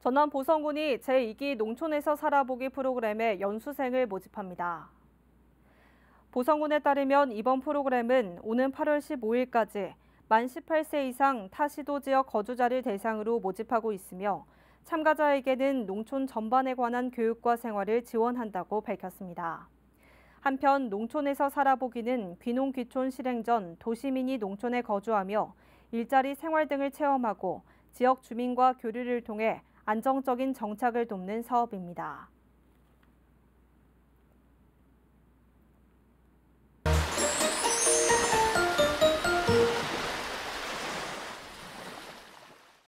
전남 보성군이 제2기 농촌에서 살아보기 프로그램에 연수생을 모집합니다. 보성군에 따르면 이번 프로그램은 오는 8월 15일까지 만 18세 이상 타시도 지역 거주자를 대상으로 모집하고 있으며 참가자에게는 농촌 전반에 관한 교육과 생활을 지원한다고 밝혔습니다. 한편 농촌에서 살아보기는 귀농귀촌 실행 전 도시민이 농촌에 거주하며 일자리 생활 등을 체험하고 지역 주민과 교류를 통해 안정적인 정착을 돕는 사업입니다.